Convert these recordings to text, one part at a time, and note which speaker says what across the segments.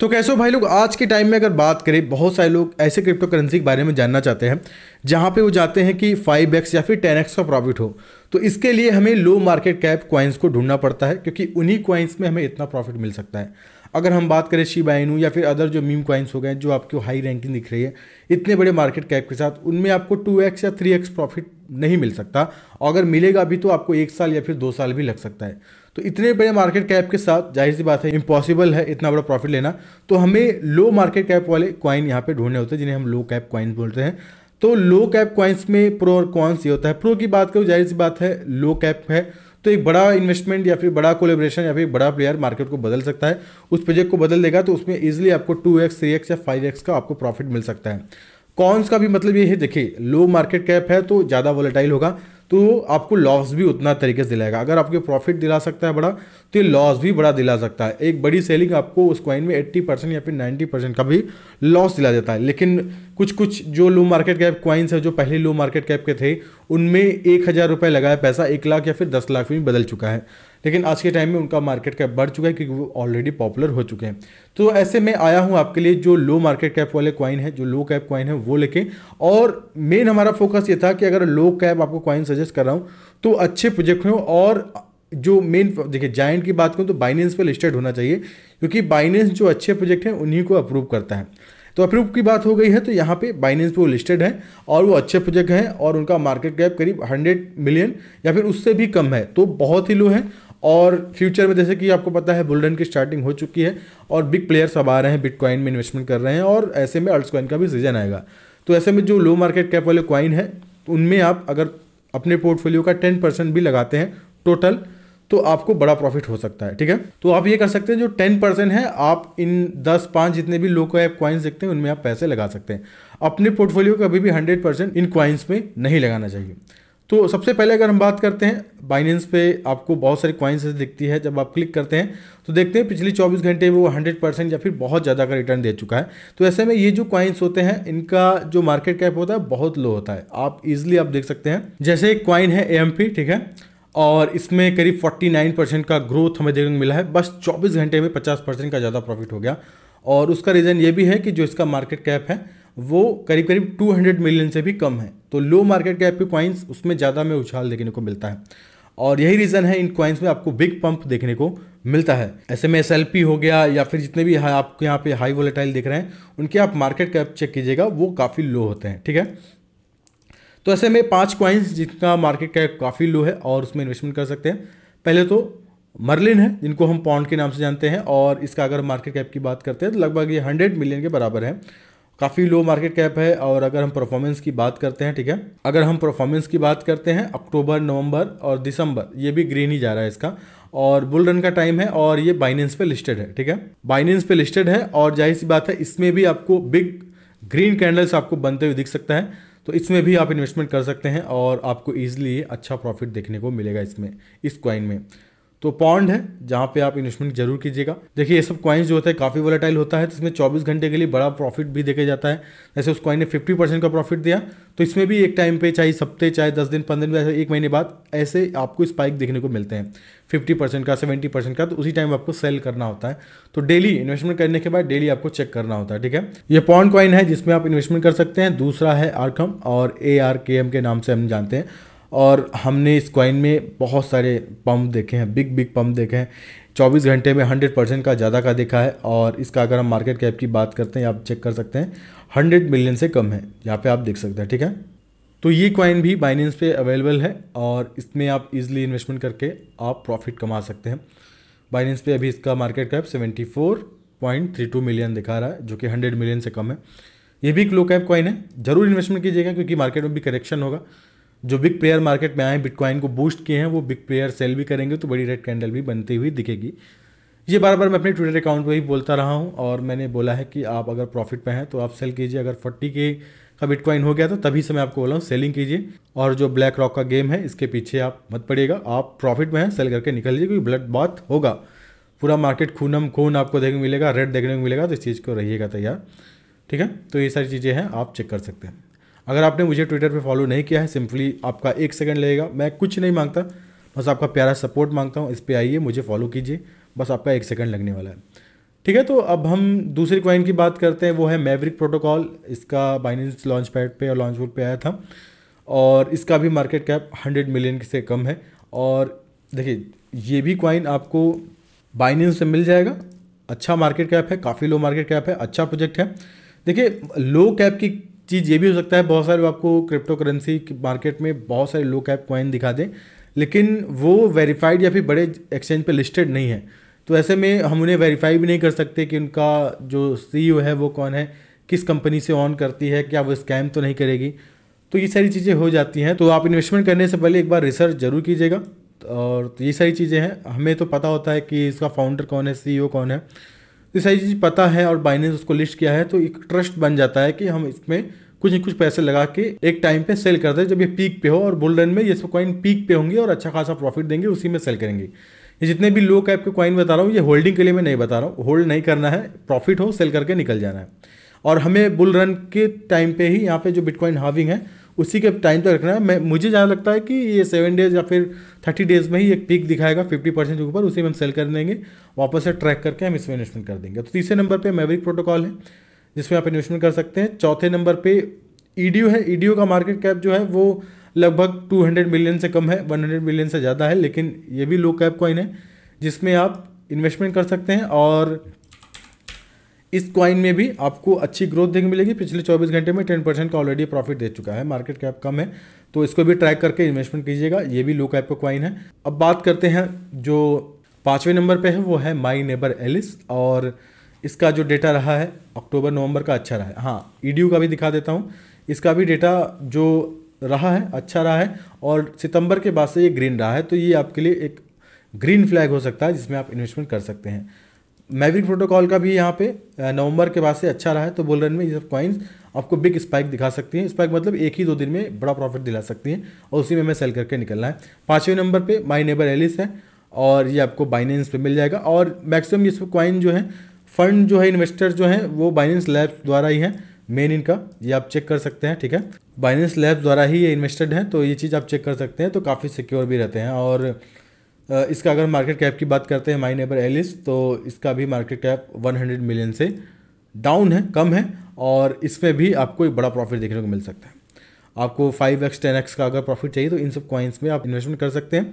Speaker 1: तो कैसे हो भाई लोग आज के टाइम में अगर बात करें बहुत सारे लोग ऐसे क्रिप्टो करेंसी के बारे में जानना चाहते हैं जहाँ पे वो जाते हैं कि फाइव एक्स या फिर टेन एक्स का प्रॉफिट हो तो इसके लिए हमें लो मार्केट कैप कॉइन्स को ढूंढना पड़ता है क्योंकि उन्हीं क्वाइंस में हमें इतना प्रॉफिट मिल सकता है अगर हम बात करें शिबाइनू या फिर अदर जो मीम क्वाइंस हो गए जो आपको हाई रैंकिंग दिख रही है इतने बड़े मार्केट कैप के साथ उनमें आपको टू या थ्री प्रॉफिट नहीं मिल सकता और अगर मिलेगा भी तो आपको एक साल या फिर दो साल भी लग सकता है तो इतने बड़े मार्केट कैप के साथ जाहिर सी बात है इम्पॉसिबल है इतना बड़ा प्रॉफिट लेना तो हमें लो मार्केट कैप वाले कॉइन यहाँ पे ढूंढने होते हैं जिन्हें हम लो कैप कॉइन बोलते हैं तो लो कैप कॉइन्स में प्रो और कॉन्स ये होता है प्रो की बात करूँ जाहिर सी बात है लो कैप है तो एक बड़ा इन्वेस्टमेंट या फिर बड़ा कोलेब्रेशन या फिर बड़ा प्लेयर मार्केट को बदल सकता है उस प्रोजेक्ट को बदल देगा तो उसमें इजिली आपको टू एक्स थ्री एक्स या फाइव एक्स का आपको प्रॉफिट मिल सकता है कॉन्स का भी मतलब ये है देखिए लो मार्केट कैप है तो ज़्यादा वॉलेटाइल होगा तो आपको लॉस भी उतना तरीके से दिलाएगा अगर आपको प्रॉफिट दिला सकता है बड़ा तो ये लॉस भी बड़ा दिला सकता है एक बड़ी सेलिंग आपको उस क्वाइन में 80 परसेंट या फिर 90 परसेंट का भी लॉस दिला देता है लेकिन कुछ कुछ जो लो मार्केट कैप क्वाइंस है जो पहले लो मार्केट कैप के थे उनमें एक हज़ार रुपये लगाया पैसा एक लाख या फिर दस लाख में बदल चुका है लेकिन आज के टाइम में उनका मार्केट कैप बढ़ चुका है क्योंकि वो ऑलरेडी पॉपुलर हो चुके हैं तो ऐसे में आया हूँ आपके लिए जो लो मार्केट कैप वाले क्वाइन है जो लो कैप कॉइन है वो लेके और मेन हमारा फोकस ये था कि अगर लो कैप आपको कॉइन सजेस्ट कर रहा हूँ तो अच्छे प्रोजेक्ट हों और जो मेन देखिए जाइंट की बात करूँ तो बाइनेंस पर लिस्टेड होना चाहिए क्योंकि बाइनेंस जो अच्छे प्रोजेक्ट हैं उन्हीं को अप्रूव करता है तो अप्रूव की बात हो गई है तो यहाँ पे बाइनेंस पे वो लिस्टेड हैं और वो अच्छे प्रोजेक्ट हैं और उनका मार्केट कैप करीब 100 मिलियन या फिर उससे भी कम है तो बहुत ही लो है और फ्यूचर में जैसे कि आपको पता है बुलडन की स्टार्टिंग हो चुकी है और बिग प्लेयर्स अब आ रहे हैं बिटकॉइन में इन्वेस्टमेंट कर रहे हैं और ऐसे में अल्ट कॉइन का भी सीजन आएगा तो ऐसे में जो लो मार्केट कैप वाले कॉइन है उनमें आप अगर अपने पोर्टफोलियो का टेन परसेंट भी लगाते हैं टोटल तो आपको बड़ा प्रॉफिट हो सकता है ठीक है तो आप ये कर सकते हैं जो टेन परसेंट है आप इन दस पाँच जितने भी लोग ऐप क्वाइंस देखते हैं उनमें आप पैसे लगा सकते हैं अपने पोर्टफोलियो का कभी भी हंड्रेड परसेंट इन क्वाइंस में नहीं लगाना चाहिए तो सबसे पहले अगर हम बात करते हैं बाइनेंस पे आपको बहुत सारी कॉइन्स दिखती है जब आप क्लिक करते हैं तो देखते हैं पिछले 24 घंटे में वो 100 परसेंट या फिर बहुत ज़्यादा का रिटर्न दे चुका है तो ऐसे में ये जो क्वाइंस होते हैं इनका जो मार्केट कैप होता है बहुत लो होता है आप इजिली आप देख सकते हैं जैसे एक क्वाइन है ए ठीक है और इसमें करीब फोर्टी परसेंट का ग्रोथ हमें देखने को मिला है बस चौबीस घंटे में पचास परसेंट का ज़्यादा प्रॉफिट हो गया और उसका रीज़न ये भी है कि जो इसका मार्केट कैप है वो करीब करीब 200 मिलियन से भी कम है तो लो मार्केट कैप के क्वाइंस उसमें ज़्यादा में उछाल देखने को मिलता है और यही रीज़न है इन क्वाइंस में आपको बिग पंप देखने को मिलता है ऐसे में एस हो गया या फिर जितने भी आपको यहाँ पे हाई वोलेटाइल देख रहे हैं उनके आप मार्केट कैप चेक कीजिएगा वो काफ़ी लो होते हैं ठीक है तो ऐसे में पांच क्वाइंस जिनका मार्केट कैप काफ़ी लो है और उसमें इन्वेस्टमेंट कर सकते हैं पहले तो मर्लिन है जिनको हम पॉन्ड के नाम से जानते हैं और इसका अगर मार्केट कैप की बात करते हैं तो लगभग ये हंड्रेड मिलियन के बराबर है काफ़ी लो मार्केट कैप है और अगर हम परफॉर्मेंस की बात करते हैं ठीक है अगर हम परफॉर्मेंस की बात करते हैं अक्टूबर नवंबर और दिसंबर ये भी ग्रीन ही जा रहा है इसका और बुल रन का टाइम है और ये बाइनेंस पे लिस्टेड है ठीक है बाइनेंस पे लिस्टेड है और जाहिर सी बात है इसमें भी आपको बिग ग्रीन कैंडल्स आपको बनते हुए दिख सकता है तो इसमें भी आप इन्वेस्टमेंट कर सकते हैं और आपको ईजिली अच्छा प्रॉफिट देखने को मिलेगा इसमें इस क्वाइन में तो पॉन्ड है जहां पे आप इन्वेस्टमेंट जरूर कीजिएगा देखिए ये सब क्वाइंस जो होता है काफ़ी वोलेटाइल होता है तो इसमें 24 घंटे के लिए बड़ा प्रॉफिट भी देखा जाता है जैसे उस क्वाइन ने 50 परसेंट का प्रॉफिट दिया तो इसमें भी एक टाइम पे चाहे सप्ते चाहे दस दिन पंद्रह दिन एक महीने बाद ऐसे आपको स्पाइक देखने को मिलते हैं फिफ्टी परसेंट का सेवेंटी परसेंट का तो उसी टाइम आपको सेल करना होता है तो डेली इन्वेस्टमेंट करने के बाद डेली आपको चेक करना होता है ठीक है ये पॉन्ड क्वाइन है जिसमें आप इन्वेस्टमेंट कर सकते हैं दूसरा है आरकम और ए के नाम से हम जानते हैं और हमने इस कॉइन में बहुत सारे पम्प देखे हैं बिग बिग पम्प देखे हैं 24 घंटे में 100 परसेंट का ज़्यादा का देखा है और इसका अगर हम मार्केट कैप की बात करते हैं आप चेक कर सकते हैं 100 मिलियन से कम है यहाँ पे आप देख सकते हैं ठीक है तो ये क्वाइन भी बाइनेंस पे अवेलेबल है और इसमें आप इजिली इन्वेस्टमेंट करके आप प्रॉफिट कमा सकते हैं बाइनेंस पे अभी इसका मार्केट कैप 74.32 मिलियन दिखा रहा है जो कि 100 मिलियन से कम है ये भी एक लो कैप कॉइन है ज़रूर इन्वेस्टमेंट कीजिएगा क्योंकि मार्केट में भी करेक्शन होगा जो बिग प्लेयर मार्केट में आए बिटकॉइन को बूस्ट किए हैं वो बिग प्लेयर सेल भी करेंगे तो बड़ी रेड कैंडल भी बनती हुई दिखेगी ये बार बार मैं अपने ट्विटर अकाउंट पर ही बोलता रहा हूँ और मैंने बोला है कि आप अगर प्रॉफिट में हैं तो आप सेल कीजिए अगर फोर्टी के का बिटकॉइन हो गया तो तभी से मैं आपको बोला हूँ सेलिंग कीजिए और जो ब्लैक रॉक का गेम है इसके पीछे आप मत पड़िएगा आप प्रॉफिट में हैं सेल करके निकल लीजिए क्योंकि ब्लड बात होगा पूरा मार्केट खूनम खून आपको देखने को मिलेगा रेड देखने को मिलेगा तो इस चीज़ को रहिएगा तैयार ठीक है तो ये सारी चीज़ें हैं आप चेक कर सकते हैं अगर आपने मुझे ट्विटर पे फॉलो नहीं किया है सिंपली आपका एक सेकंड लगेगा मैं कुछ नहीं मांगता बस आपका प्यारा सपोर्ट मांगता हूँ इस पर आइए मुझे फॉलो कीजिए बस आपका एक सेकंड लगने वाला है ठीक है तो अब हम दूसरी क्वाइन की बात करते हैं वो है मेवरिक प्रोटोकॉल इसका बाइनेंस लॉन्च पैड पर और लॉन्च बुक पर आया था और इसका भी मार्केट कैप हंड्रेड मिलियन से कम है और देखिए ये भी क्वाइन आपको बाइनेंस से मिल जाएगा अच्छा मार्केट कैप है काफ़ी लो मार्केट कैप है अच्छा प्रोजेक्ट है देखिए लो कैप की चीज़ ये भी हो सकता है बहुत सारे आपको क्रिप्टो करेंसी मार्केट में बहुत सारे लो कैप कॉइन दिखा दें लेकिन वो वेरीफाइड या फिर बड़े एक्सचेंज पे लिस्टेड नहीं है तो ऐसे में हम उन्हें वेरीफाई भी नहीं कर सकते कि उनका जो सी e है वो कौन है किस कंपनी से ऑन करती है क्या वो स्कैम तो नहीं करेगी तो ये सारी चीज़ें हो जाती हैं तो आप इन्वेस्टमेंट करने से पहले एक बार रिसर्च जरूर कीजिएगा और तो ये सारी चीज़ें हैं हमें तो पता होता है कि इसका फाउंडर कौन है सीईओ e कौन है ये सारी चीज़ पता है और बाइनेंस उसको लिस्ट किया है तो एक ट्रस्ट बन जाता है कि हम इसमें कुछ न कुछ पैसे लगा के एक टाइम पे सेल करते हैं जब ये पीक पे हो और बुल रन में ये सब कॉइन पीक पे होंगे और अच्छा खासा प्रॉफिट देंगे उसी में सेल करेंगे ये जितने भी लो कैप के कॉइन बता रहा हूँ ये होल्डिंग के लिए मैं नहीं बता रहा हूँ होल्ड नहीं करना है प्रॉफिट हो सेल करके निकल जाना है और हमें बुल रन के टाइम पे ही यहाँ पे जो बिटकॉइन हाविंग है उसी के टाइम तक रखना है मैं मुझे जहाँ लगता है कि ये सेवन डेज या फिर थर्टी डेज में ही एक पीक दिखाएगा फिफ्टी परसेंट के ऊपर उसे हम सेल कर देंगे वापस से ट्रैक करके हम इसमें इन्वेस्टमेंट कर देंगे तो तीसरे नंबर पर मेवरिक प्रोटोकॉल है जिसमें आप इन्वेस्टमेंट कर सकते हैं चौथे नंबर पर ई है ई e का मार्केट कैप जो है वो लगभग 200 मिलियन से कम है 100 मिलियन से ज़्यादा है लेकिन ये भी लो कैप कॉइन है जिसमें आप इन्वेस्टमेंट कर सकते हैं और इस क्वाइन में भी आपको अच्छी ग्रोथ देखने मिलेगी पिछले 24 घंटे में 10 परसेंट का ऑलरेडी प्रॉफिट दे चुका है मार्केट कैप कम है तो इसको भी ट्रैक करके इन्वेस्टमेंट कीजिएगा ये भी लो कैप का क्वाइन है अब बात करते हैं जो पाँचवें नंबर पर है वो है माई नेबर एलिस और इसका जो डेटा रहा है अक्टूबर नवंबर का अच्छा रहा है हाँ ई e का भी दिखा देता हूँ इसका भी डेटा जो रहा है अच्छा रहा है और सितंबर के बाद से ये ग्रीन रहा है तो ये आपके लिए एक ग्रीन फ्लैग हो सकता है जिसमें आप इन्वेस्टमेंट कर सकते हैं मैविक प्रोटोकॉल का भी यहाँ पे नवंबर के बाद से अच्छा रहा है तो बोल रन में ये सब कॉइन्स आपको बिग स्पाइक दिखा सकती हैं स्पाइक मतलब एक ही दो दिन में बड़ा प्रॉफिट दिला सकती हैं और उसी में हमें सेल करके निकलना है पाँचवें नंबर पे माई नेबर एलिस है और ये आपको बाइनेंस पे मिल जाएगा और मैक्सिमम ये सब कॉइन जो है फंड जो है इन्वेस्टर जो है वो बाइनेंस लैब द्वारा ही है मेन इनका ये आप चेक कर सकते हैं ठीक है बाइनेंस लैब द्वारा ही ये इन्वेस्टेड है तो ये चीज़ आप चेक कर सकते हैं तो काफ़ी सिक्योर भी रहते हैं और इसका अगर मार्केट कैप की बात करते हैं माई नेबर एलिस तो इसका भी मार्केट कैप 100 मिलियन से डाउन है कम है और इसमें भी आपको एक बड़ा प्रॉफिट देखने को मिल सकता है आपको फाइव एक्स टेन एक्स का अगर प्रॉफिट चाहिए तो इन सब कॉइन्स में आप इन्वेस्टमेंट कर सकते हैं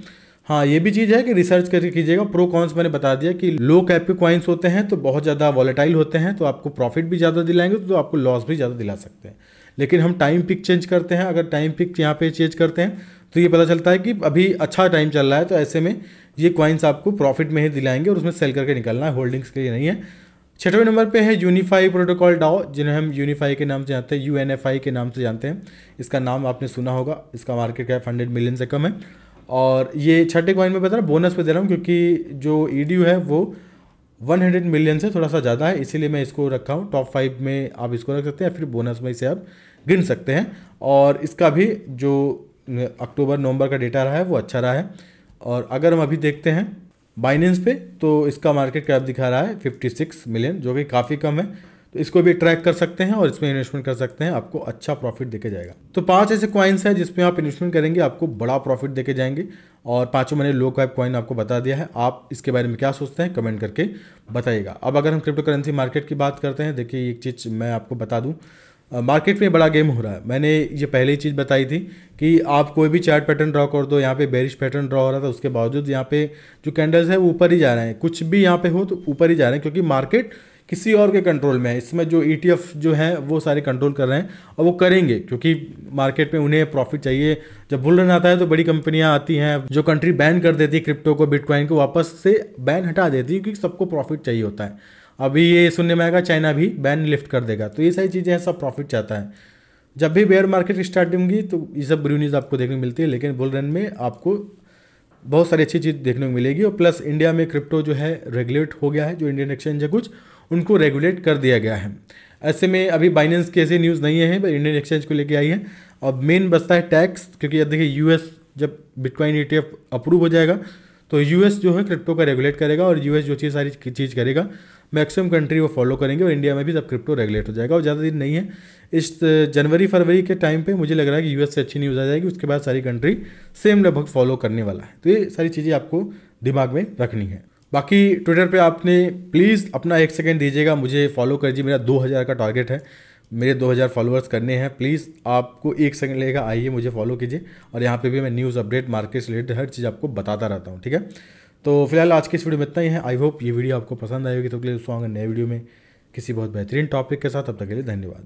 Speaker 1: हाँ ये भी चीज़ है कि रिसर्च करके कीजिएगा प्रो कॉन्स मैंने बता दिया कि लो कैप के कॉइन्स होते हैं तो बहुत ज़्यादा वॉलेटाइल होते हैं तो आपको प्रॉफिट भी ज़्यादा दिलाएंगे तो आपको लॉस भी ज़्यादा दिला सकते हैं लेकिन हम टाइम पिक चेंज करते हैं अगर टाइम पिक यहाँ पे चेंज करते हैं तो ये पता चलता है कि अभी अच्छा टाइम चल रहा है तो ऐसे में ये कॉइन्स आपको प्रॉफिट में ही दिलाएंगे और उसमें सेल करके निकलना है होल्डिंग्स के लिए नहीं है छठवें नंबर पे है यूनिफाई प्रोटोकॉल डाओ जिन्हें हम यूनिफाई के नाम से जानते हैं यू के नाम से जानते हैं इसका नाम आपने सुना होगा इसका मार्केट कैप हंड्रेड मिलियन से कम है और ये छठे कॉइन में बता रहा बोनस पे दे रहा हूँ क्योंकि जो ई e है वो हंड्रेड मिलियन से थोड़ा सा ज़्यादा है इसीलिए मैं इसको रखा हूँ टॉप फाइव में आप इसको रख सकते हैं फिर बोनस में इसे आप गिन सकते हैं और इसका भी जो अक्टूबर नवंबर का डेटा रहा है वो अच्छा रहा है और अगर हम अभी देखते हैं बाइनेंस पे तो इसका मार्केट कैप दिखा रहा है 56 मिलियन जो कि काफ़ी कम है तो इसको भी ट्रैक कर सकते हैं और इसमें इन्वेस्टमेंट कर सकते हैं आपको अच्छा प्रॉफिट देके जाएगा तो पांच ऐसे कॉइन्स हैं जिसमें आप इन्वेस्टमेंट करेंगे आपको बड़ा प्रॉफिट देके जाएंगे और पांचों मैंने लो कैप कॉइन आपको बता दिया है आप इसके बारे में क्या सोचते हैं कमेंट करके बताइएगा अब अगर हम क्रिप्टो करेंसी मार्केट की बात करते हैं देखिए एक चीज़ मैं आपको बता दूँ मार्केट में बड़ा गेम हो रहा है मैंने ये पहले ही चीज़ बताई थी कि आप कोई भी चार्ट पैटर्न ड्रॉ कर दो यहाँ पे बेरिश पैटर्न ड्रॉ हो रहा था उसके बावजूद यहाँ पे जो कैंडल्स है वो ऊपर ही जा रहे हैं कुछ भी यहाँ पे हो तो ऊपर ही जा रहे हैं क्योंकि मार्केट किसी और के कंट्रोल में है इसमें जो ई e जो है वो सारे कंट्रोल कर रहे हैं और वो करेंगे क्योंकि मार्केट में उन्हें प्रॉफिट चाहिए जब बुल रन आता है तो बड़ी कंपनियां आती हैं जो कंट्री बैन कर देती है क्रिप्टो को बिटकॉइन को वापस से बैन हटा देती है क्योंकि सबको प्रॉफिट चाहिए होता है अभी ये सुनने में आएगा चाइना भी बैन लिफ्ट कर देगा तो ये सारी चीज़ें हैं सब प्रॉफिट चाहता है जब भी बेयर मार्केट स्टार्ट होंगी तो ये सब बुरी न्यूज़ आपको देखने को मिलती है लेकिन बुल रन में आपको बहुत सारी अच्छी चीज़ देखने को मिलेगी और प्लस इंडिया में क्रिप्टो जो है रेगुलेट हो गया है जो इंडियन एक्सचेंज है कुछ उनको रेगुलेट कर दिया गया है ऐसे में अभी बाइनेंस की ऐसी न्यूज़ नहीं है इंडियन एक्सचेंज को लेकर आई है और मेन बसता है टैक्स क्योंकि अब देखिए यूएस जब बिटकॉइन ई अप्रूव हो जाएगा तो यूएस जो है क्रिप्टो का रेगुलेट करेगा और यूएस जो चीज़ सारी चीज़ करेगा मैक्सिमम कंट्री वो फॉलो करेंगे और इंडिया में भी सब क्रिप्टो रेगुलेट हो जाएगा और ज़्यादा दिन नहीं है इस जनवरी फरवरी के टाइम पे मुझे लग रहा है कि यूएस से अच्छी न्यूज़ आ जाएगी उसके बाद सारी कंट्री सेम लगभग फॉलो करने वाला है तो ये सारी चीज़ें आपको दिमाग में रखनी है बाकी ट्विटर पर आपने प्लीज़ अपना एक सेकेंड दीजिएगा मुझे फॉलो कर दीजिए मेरा दो का टारगेट है मेरे 2000 फॉलोअर्स करने हैं प्लीज़ आपको एक सेकंड लेगा आइए मुझे फॉलो कीजिए और यहाँ पे भी मैं न्यूज़ अपडेट मार्केट रिलेटेड हर चीज़ आपको बताता रहता हूँ ठीक है तो फिलहाल आज की इस वीडियो में इतना ही है आई होप ये वीडियो आपको पसंद आएगी तो प्लीज़ लिए आगे नए वीडियो में किसी बहुत बेहतरीन टॉपिक के साथ अब तक के लिए धन्यवाद